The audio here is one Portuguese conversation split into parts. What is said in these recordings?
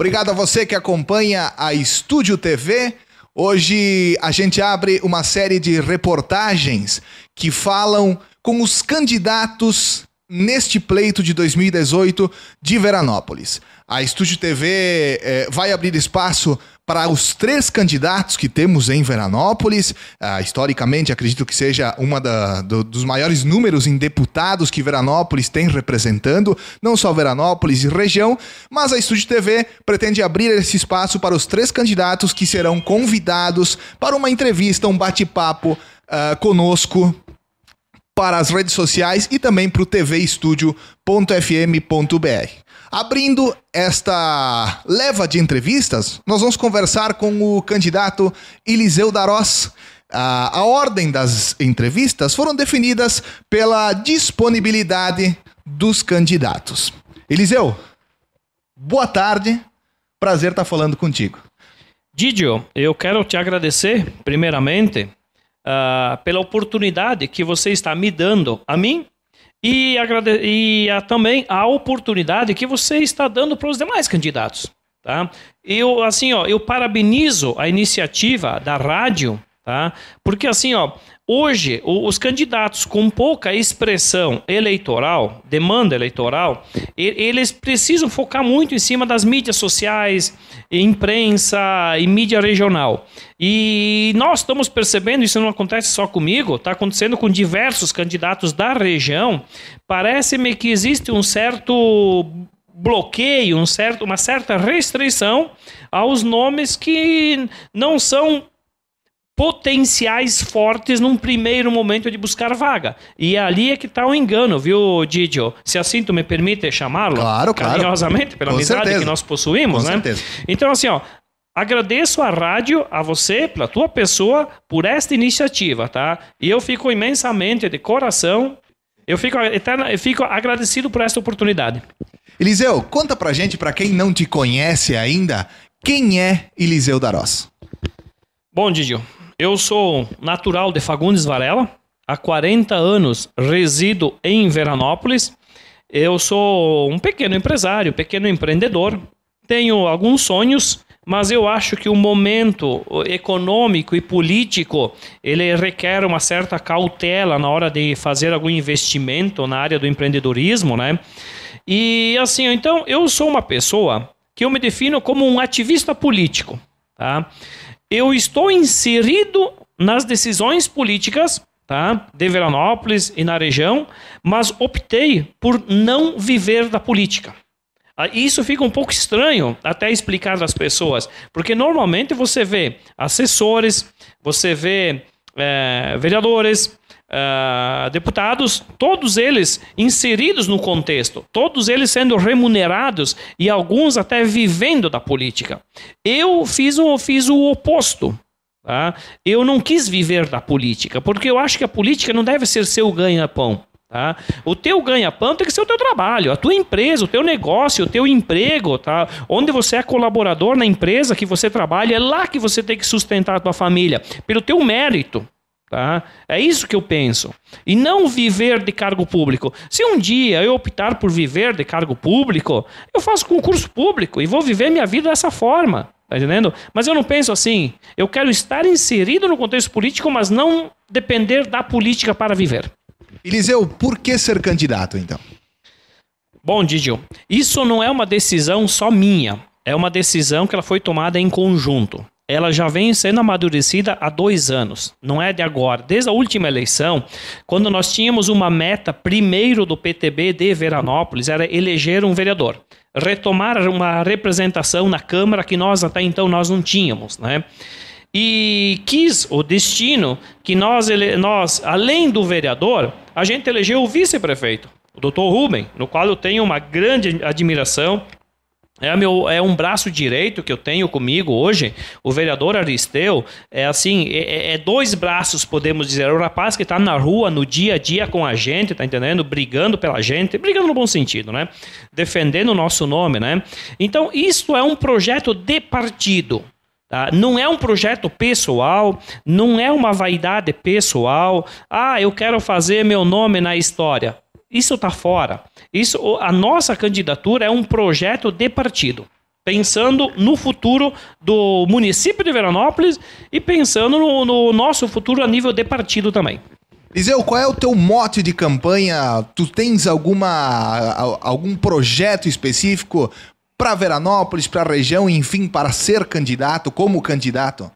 Obrigado a você que acompanha a Estúdio TV. Hoje a gente abre uma série de reportagens que falam com os candidatos neste pleito de 2018 de Veranópolis. A Estúdio TV eh, vai abrir espaço para os três candidatos que temos em Veranópolis. Ah, historicamente, acredito que seja um do, dos maiores números em deputados que Veranópolis tem representando, não só Veranópolis e região, mas a Estúdio TV pretende abrir esse espaço para os três candidatos que serão convidados para uma entrevista, um bate-papo ah, conosco para as redes sociais e também para o tvestúdio.fm.br. Abrindo esta leva de entrevistas, nós vamos conversar com o candidato Eliseu Darós. A, a ordem das entrevistas foram definidas pela disponibilidade dos candidatos. Eliseu, boa tarde. Prazer estar falando contigo. Didio, eu quero te agradecer, primeiramente, uh, pela oportunidade que você está me dando, a mim e, agrade... e a, ah, também a oportunidade que você está dando para os demais candidatos. Tá? Eu, assim, ó, eu parabenizo a iniciativa da rádio, tá? porque assim, ó, Hoje, os candidatos com pouca expressão eleitoral, demanda eleitoral, eles precisam focar muito em cima das mídias sociais, imprensa e mídia regional. E nós estamos percebendo, isso não acontece só comigo, está acontecendo com diversos candidatos da região. Parece-me que existe um certo bloqueio, um certo, uma certa restrição aos nomes que não são potenciais fortes num primeiro momento de buscar vaga. E ali é que está o engano, viu, Didio? Se assim tu me permite chamá-lo, claro, carinhosamente, pela Com amizade certeza. que nós possuímos, Com né? Certeza. Então, assim, ó, Agradeço à rádio, a você, pela tua pessoa, por esta iniciativa, tá? E eu fico imensamente, de coração, eu fico, eu fico agradecido por esta oportunidade. Eliseu, conta pra gente, pra quem não te conhece ainda, quem é Eliseu Darós? Bom, Didio, eu sou natural de Fagundes Varela, há 40 anos resido em Veranópolis. Eu sou um pequeno empresário, pequeno empreendedor. Tenho alguns sonhos, mas eu acho que o momento econômico e político ele requer uma certa cautela na hora de fazer algum investimento na área do empreendedorismo, né? E assim, então eu sou uma pessoa que eu me defino como um ativista político, tá? eu estou inserido nas decisões políticas tá, de Veranópolis e na região, mas optei por não viver da política. Ah, isso fica um pouco estranho até explicar às pessoas, porque normalmente você vê assessores, você vê é, vereadores, Uh, deputados, todos eles inseridos no contexto, todos eles sendo remunerados e alguns até vivendo da política. Eu fiz, o, fiz o oposto. Tá? Eu não quis viver da política, porque eu acho que a política não deve ser seu ganha-pão. Tá? O teu ganha-pão tem que ser o teu trabalho, a tua empresa, o teu negócio, o teu emprego, tá? Onde você é colaborador na empresa que você trabalha, é lá que você tem que sustentar a tua família, pelo teu mérito, Tá? É isso que eu penso. E não viver de cargo público. Se um dia eu optar por viver de cargo público, eu faço concurso público e vou viver minha vida dessa forma. Tá entendendo? Mas eu não penso assim. Eu quero estar inserido no contexto político, mas não depender da política para viver. Eliseu, por que ser candidato então? Bom, Didio, isso não é uma decisão só minha. É uma decisão que ela foi tomada em conjunto ela já vem sendo amadurecida há dois anos, não é de agora. Desde a última eleição, quando nós tínhamos uma meta primeiro do PTB de Veranópolis, era eleger um vereador, retomar uma representação na Câmara que nós até então nós não tínhamos, né? E quis o destino que nós, ele, nós além do vereador, a gente elegeu o vice-prefeito, o doutor Rubem, no qual eu tenho uma grande admiração, é, meu, é um braço direito que eu tenho comigo hoje, o vereador Aristeu, é assim, é, é, é dois braços, podemos dizer, é o rapaz que está na rua, no dia a dia com a gente, tá entendendo? Brigando pela gente, brigando no bom sentido, né? Defendendo o nosso nome, né? Então, isso é um projeto de partido. Tá? Não é um projeto pessoal, não é uma vaidade pessoal. Ah, eu quero fazer meu nome na história. Isso está fora. Isso, a nossa candidatura é um projeto de partido, pensando no futuro do município de Veranópolis e pensando no, no nosso futuro a nível de partido também. Liseu, qual é o teu mote de campanha? Tu tens alguma algum projeto específico para Veranópolis, para a região, enfim, para ser candidato, como candidato?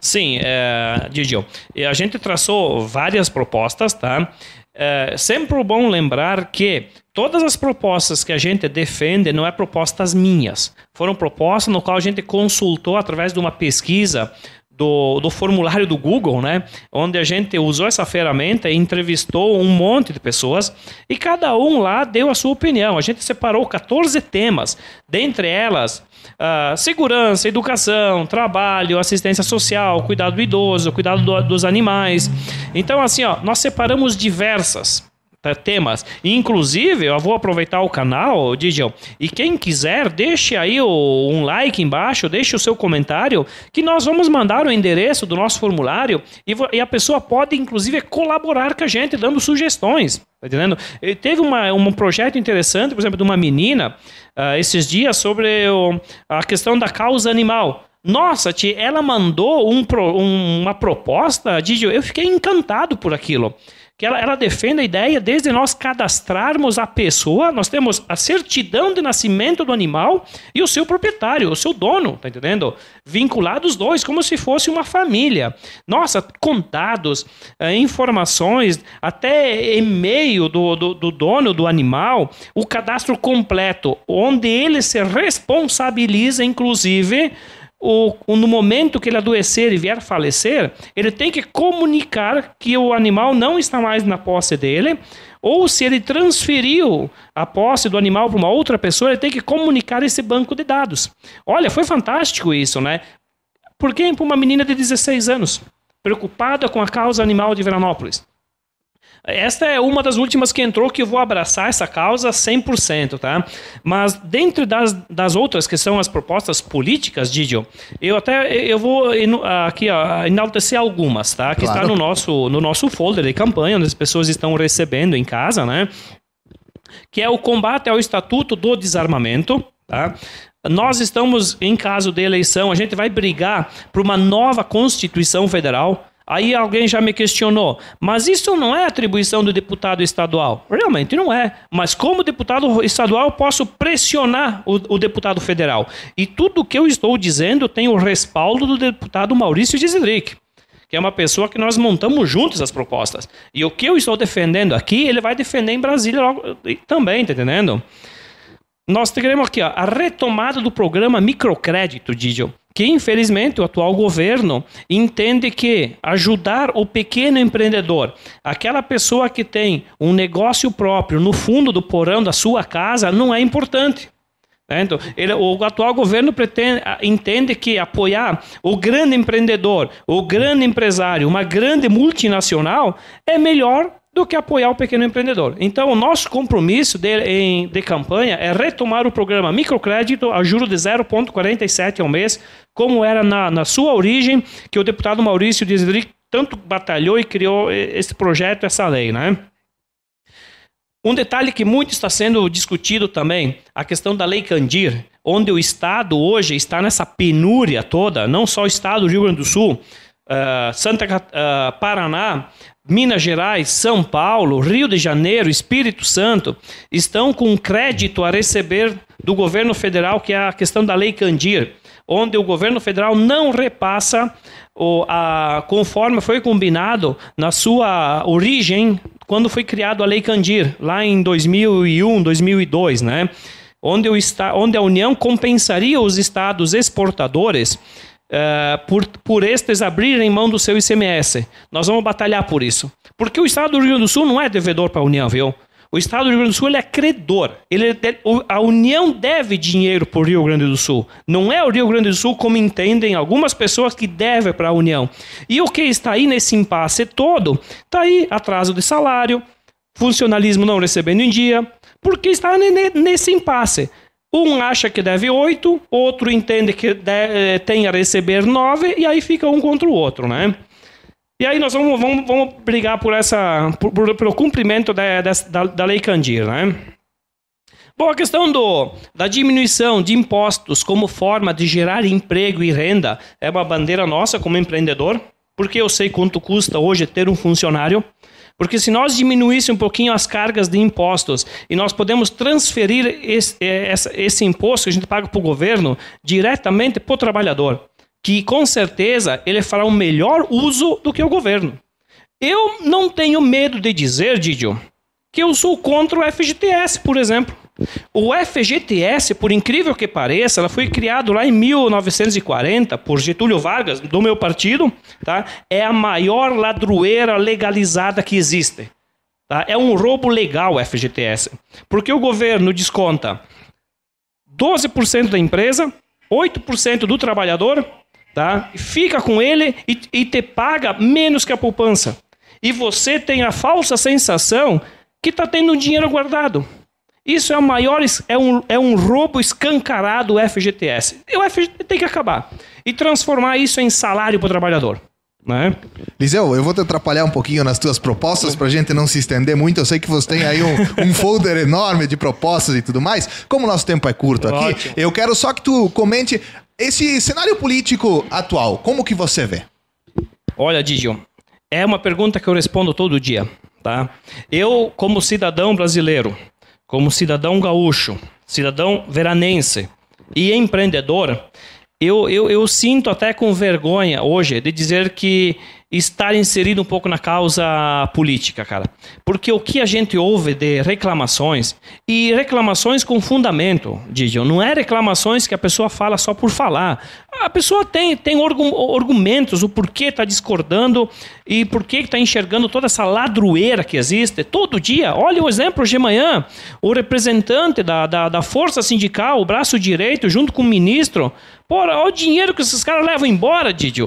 Sim, é, Didio, a gente traçou várias propostas, tá? é sempre bom lembrar que todas as propostas que a gente defende não é propostas minhas. Foram propostas no qual a gente consultou através de uma pesquisa do, do formulário do Google, né? Onde a gente usou essa ferramenta e entrevistou um monte de pessoas e cada um lá deu a sua opinião. A gente separou 14 temas, dentre elas uh, segurança, educação, trabalho, assistência social, cuidado do idoso, cuidado do, dos animais. Então, assim, ó, nós separamos diversas Tá, temas. Inclusive, eu vou aproveitar o canal, Didião, e quem quiser, deixe aí o, um like embaixo, deixe o seu comentário, que nós vamos mandar o endereço do nosso formulário e, e a pessoa pode, inclusive, colaborar com a gente, dando sugestões. Tá entendendo? E teve uma, um projeto interessante, por exemplo, de uma menina, uh, esses dias, sobre o, a questão da causa animal. Nossa, tia, ela mandou um, um, uma proposta, Didio, eu fiquei encantado por aquilo que ela, ela defende a ideia desde nós cadastrarmos a pessoa, nós temos a certidão de nascimento do animal e o seu proprietário, o seu dono, tá entendendo? Vinculados dois, como se fosse uma família. Nossa, contados, eh, informações, até e-mail do, do, do dono do animal, o cadastro completo, onde ele se responsabiliza, inclusive, o, no momento que ele adoecer e vier falecer, ele tem que comunicar que o animal não está mais na posse dele, ou se ele transferiu a posse do animal para uma outra pessoa, ele tem que comunicar esse banco de dados. Olha, foi fantástico isso, né? Por que para uma menina de 16 anos, preocupada com a causa animal de Veranópolis? Esta é uma das últimas que entrou que eu vou abraçar essa causa 100%, tá? Mas dentro das, das outras que são as propostas políticas, Didio, eu até eu vou aqui ó, enaltecer algumas, tá? Que claro. está no nosso, no nosso folder de campanha, onde as pessoas estão recebendo em casa, né? Que é o combate ao Estatuto do Desarmamento, tá? Nós estamos, em caso de eleição, a gente vai brigar por uma nova Constituição Federal Aí alguém já me questionou, mas isso não é atribuição do deputado estadual? Realmente não é. Mas como deputado estadual, posso pressionar o, o deputado federal. E tudo que eu estou dizendo tem o respaldo do deputado Maurício Dizidrick que é uma pessoa que nós montamos juntos as propostas. E o que eu estou defendendo aqui, ele vai defender em Brasília logo, também, tá entendendo? Nós teremos aqui ó, a retomada do programa microcrédito, Didio, que infelizmente o atual governo entende que ajudar o pequeno empreendedor, aquela pessoa que tem um negócio próprio no fundo do porão da sua casa, não é importante. Né? Então, ele, o atual governo pretende, ah, entende que apoiar o grande empreendedor, o grande empresário, uma grande multinacional é melhor do que apoiar o pequeno empreendedor. Então, o nosso compromisso de, em, de campanha é retomar o programa Microcrédito a juro de 0,47 ao mês, como era na, na sua origem, que o deputado Maurício Dizric tanto batalhou e criou eh, esse projeto, essa lei, né? Um detalhe que muito está sendo discutido também, a questão da Lei Candir, onde o Estado hoje está nessa penúria toda, não só o Estado do Rio Grande do Sul, uh, Santa uh, Paraná, Minas Gerais, São Paulo, Rio de Janeiro, Espírito Santo estão com crédito a receber do governo federal, que é a questão da Lei Candir, onde o governo federal não repassa o, a, conforme foi combinado na sua origem quando foi criado a Lei Candir, lá em 2001, 2002, né? Onde, o, onde a União compensaria os estados exportadores uh, por, por estes abrirem mão do seu ICMS. Nós vamos batalhar por isso. Porque o Estado do Rio Grande do Sul não é devedor para a União, viu? O Estado do Rio Grande do Sul é credor. Ele, é a União deve dinheiro para o Rio Grande do Sul. Não é o Rio Grande do Sul como entendem algumas pessoas que devem para a União. E o que está aí nesse impasse todo? Está aí atraso de salário, funcionalismo não recebendo em dia. Porque está nesse impasse. Um acha que deve 8, outro entende que deve, eh, tem a receber 9, e aí fica um contra o outro, né? E aí nós vamos, vamos, vamos brigar por essa, por, por, pelo cumprimento da, da, da Lei Candir, né? Bom, a questão do, da diminuição de impostos como forma de gerar emprego e renda é uma bandeira nossa como empreendedor, porque eu sei quanto custa hoje ter um funcionário. Porque se nós diminuíssemos um pouquinho as cargas de impostos e nós podemos transferir esse, é, esse, esse imposto que a gente paga para o governo diretamente para o trabalhador, que com certeza ele fará um melhor uso do que o governo. Eu não tenho medo de dizer, Didio, que eu sou contra o FGTS, por exemplo. O FGTS, por incrível que pareça, ela foi criado lá em 1940 por Getúlio Vargas, do meu partido, tá? É a maior ladroeira legalizada que existe. Tá? É um roubo legal o FGTS, porque o governo desconta 12% da empresa, 8% do trabalhador, tá? Fica com ele e, e te paga menos que a poupança. E você tem a falsa sensação que está tendo dinheiro guardado. Isso é o maior, é um, é um roubo escancarado do FGTS. E o FGTS tem que acabar. E transformar isso em salário para o trabalhador. Né? Liseu, eu vou te atrapalhar um pouquinho nas tuas propostas para a gente não se estender muito. Eu sei que você tem aí um, um, folder enorme de propostas e tudo mais. Como o nosso tempo é curto aqui, Ótimo. eu quero só que tu comente esse cenário político atual. Como que você vê? Olha, Digio, é uma pergunta que eu respondo todo dia. Tá? Eu, como cidadão brasileiro, como cidadão gaúcho, cidadão veranense e empreendedor, eu, eu, eu sinto até com vergonha hoje de dizer que estar inserido um pouco na causa política, cara. Porque o que a gente ouve de reclamações, e reclamações com fundamento, Didi. não é reclamações que a pessoa fala só por falar. A pessoa tem, tem argumentos, o porquê está discordando e porquê está enxergando toda essa ladroeira que existe todo dia. Olha o exemplo de manhã, o representante da, da, da força sindical, o braço direito, junto com o ministro, Porra, olha o dinheiro que esses caras levam embora, Didi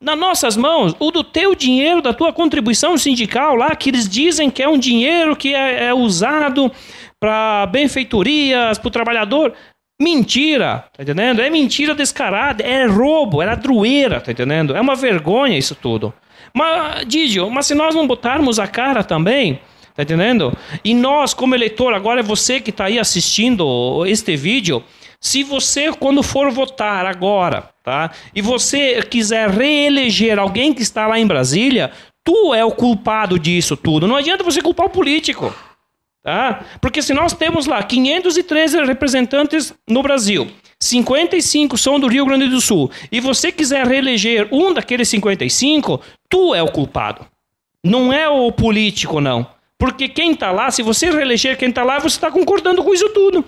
nas nossas mãos o do teu dinheiro, da tua contribuição sindical lá, que eles dizem que é um dinheiro que é, é usado para benfeitorias, para o trabalhador. Mentira, tá entendendo? É mentira descarada, é roubo, é ladroeira, tá entendendo? É uma vergonha isso tudo. Mas, Didio, mas se nós não botarmos a cara também, tá entendendo? E nós, como eleitor, agora é você que está aí assistindo este vídeo, se você, quando for votar agora, tá? E você quiser reeleger alguém que está lá em Brasília, tu é o culpado disso tudo. Não adianta você culpar o político. Tá? Porque se nós temos lá 513 representantes no Brasil, 55 são do Rio Grande do Sul, e você quiser reeleger um daqueles 55, tu é o culpado. Não é o político, não. Porque quem está lá, se você reeleger quem está lá, você está concordando com isso tudo.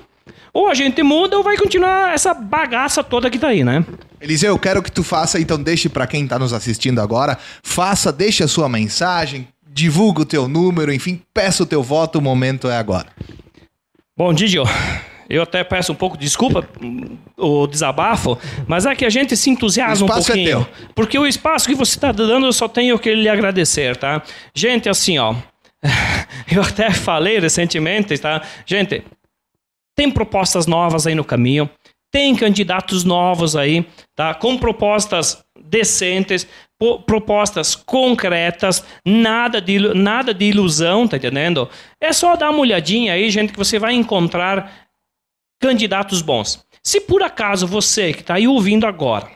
Ou a gente muda ou vai continuar essa bagaça toda que tá aí, né? Eliseu, eu quero que tu faça, então deixe para quem tá nos assistindo agora, faça, deixe a sua mensagem, divulga o teu número, enfim, peça o teu voto, o momento é agora. Bom, Didio, eu até peço um pouco de desculpa o desabafo, mas é que a gente se entusiasma um é pouquinho. É porque o espaço que você está dando, eu só tenho que lhe agradecer, tá? Gente, assim, ó. Eu até falei recentemente, tá? Gente, tem propostas novas aí no caminho, tem candidatos novos aí, tá? Com propostas decentes, propostas concretas, nada de, nada de ilusão, tá entendendo? É só dar uma olhadinha aí, gente, que você vai encontrar candidatos bons. Se por acaso você que está aí ouvindo agora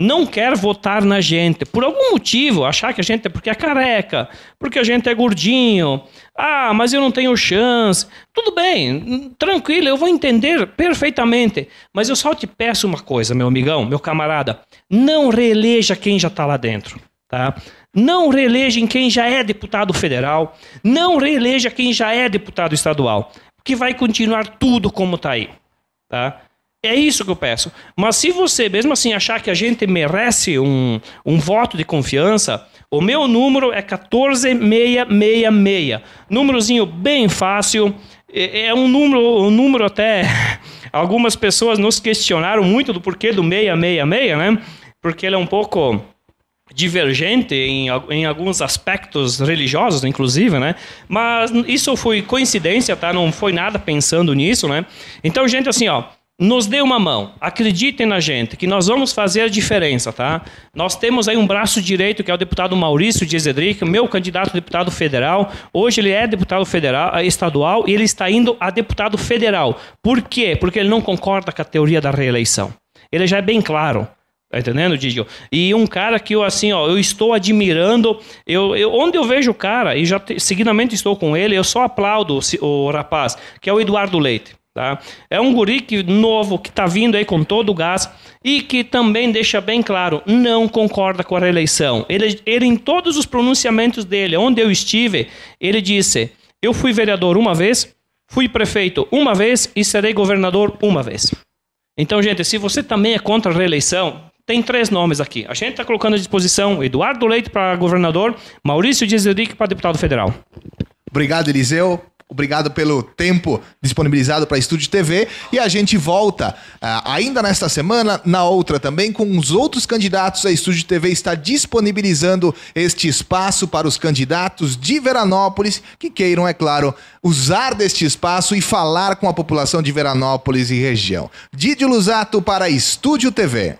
não quer votar na gente. Por algum motivo, achar que a gente é porque é careca, porque a gente é gordinho. Ah, mas eu não tenho chance. Tudo bem, hum, tranquilo, eu vou entender perfeitamente. Mas eu só te peço uma coisa, meu amigão, meu camarada. Não reeleja quem já está lá dentro, tá? Não reeleja quem já é deputado federal. Não reeleja quem já é deputado estadual. Porque vai continuar tudo como está aí, tá? É isso que eu peço. Mas se você, mesmo assim, achar que a gente merece um, um voto de confiança, o meu número é 14666. Númerozinho bem fácil. É, é um número, um número até. Algumas pessoas nos questionaram muito do porquê do 666, né? Porque ele é um pouco divergente em, em alguns aspectos religiosos, inclusive, né? Mas isso foi coincidência, tá? Não foi nada pensando nisso, né? Então, gente, assim, ó nos dê uma mão. Acreditem na gente, que nós vamos fazer a diferença, tá? Nós temos aí um braço direito, que é o deputado Maurício de Edric, meu candidato a deputado federal. Hoje ele é deputado federal, é estadual e ele está indo a deputado federal. Por quê? Porque ele não concorda com a teoria da reeleição. Ele já é bem claro. Tá entendendo, Didio? E um cara que eu, assim, ó, eu estou admirando. Eu, eu onde eu vejo o cara, e já te, seguidamente estou com ele, eu só aplaudo o, o rapaz, que é o Eduardo Leite. Tá? É um guri que, novo, que está vindo aí com todo o gás e que também deixa bem claro, não concorda com a reeleição. Ele, ele em todos os pronunciamentos dele, onde eu estive, ele disse: Eu fui vereador uma vez, fui prefeito uma vez e serei governador uma vez. Então, gente, se você também é contra a reeleição, tem três nomes aqui. A gente está colocando à disposição Eduardo Leite para governador, Maurício Dizeric para deputado federal. Obrigado, Eliseu. Obrigado pelo tempo disponibilizado para Estúdio TV e a gente volta ah, ainda nesta semana, na outra também, com os outros candidatos. A Estúdio TV está disponibilizando este espaço para os candidatos de Veranópolis que queiram, é claro, usar deste espaço e falar com a população de Veranópolis e região. Didi Lusato para Estúdio TV.